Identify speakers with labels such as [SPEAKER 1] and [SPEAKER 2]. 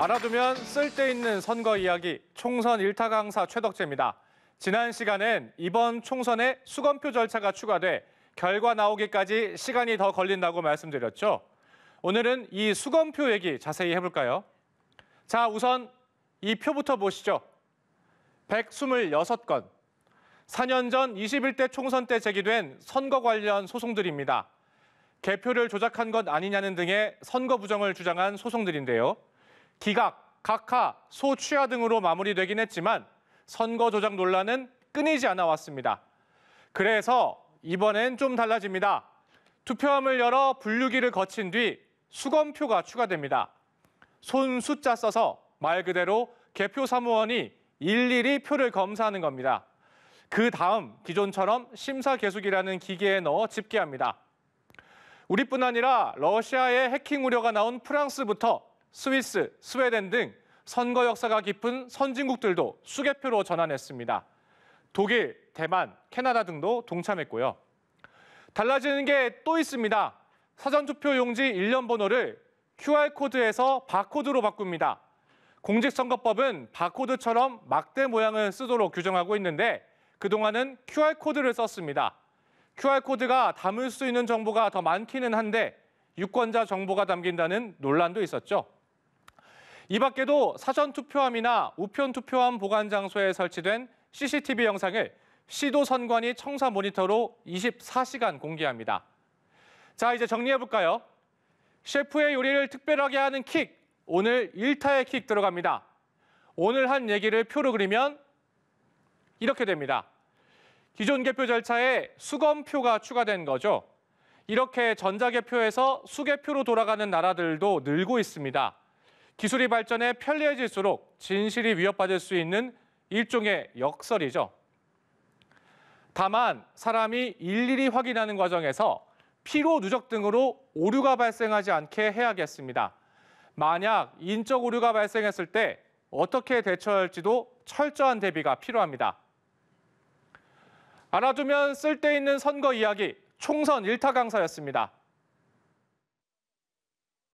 [SPEAKER 1] 알아두면 쓸데있는 선거 이야기 총선 일타 강사 최덕재입니다. 지난 시간엔 이번 총선에 수건표 절차가 추가돼 결과 나오기까지 시간이 더 걸린다고 말씀드렸죠. 오늘은 이수건표 얘기 자세히 해볼까요? 자, 우선 이 표부터 보시죠. 126건. 4년 전 21대 총선 때 제기된 선거 관련 소송들입니다. 개표를 조작한 것 아니냐는 등의 선거 부정을 주장한 소송들인데요. 기각, 각하, 소취하 등으로 마무리되긴 했지만 선거 조작 논란은 끊이지 않아 왔습니다. 그래서 이번엔 좀 달라집니다. 투표함을 열어 분류기를 거친 뒤 수검표가 추가됩니다. 손 숫자 써서 말 그대로 개표 사무원이 일일이 표를 검사하는 겁니다. 그 다음 기존처럼 심사 계속이라는 기계에 넣어 집계합니다. 우리뿐 아니라 러시아의 해킹 우려가 나온 프랑스부터 스위스, 스웨덴 등 선거 역사가 깊은 선진국들도 수개표로 전환했습니다. 독일, 대만, 캐나다 등도 동참했고요. 달라지는 게 또 있습니다. 사전투표 용지 일련 번호를 QR코드에서 바코드로 바꿉니다. 공직선거법은 바코드처럼 막대 모양을 쓰도록 규정하고 있는데 그동안은 QR코드를 썼습니다. QR코드가 담을 수 있는 정보가 더 많기는 한데 유권자 정보가 담긴다는 논란도 있었죠. 이 밖에도 사전 투표함이나 우편 투표함 보관 장소에 설치된 CCTV 영상을 시도 선관위 청사 모니터로 24시간 공개합니다. 자, 이제 정리해볼까요? 셰프의 요리를 특별하게 하는 킥, 오늘 1타의 킥 들어갑니다. 오늘 한 얘기를 표로 그리면 이렇게 됩니다. 기존 개표 절차에 수검표가 추가된 거죠. 이렇게 전자개표에서 수개표로 돌아가는 나라들도 늘고 있습니다. 기술이 발전해 편리해질수록 진실이 위협받을 수 있는 일종의 역설이죠. 다만 사람이 일일이 확인하는 과정에서 피로 누적 등으로 오류가 발생하지 않게 해야겠습니다. 만약 인적 오류가 발생했을 때 어떻게 대처할지도 철저한 대비가 필요합니다. 알아두면 쓸데있는 선거 이야기 총선 일타 강사였습니다.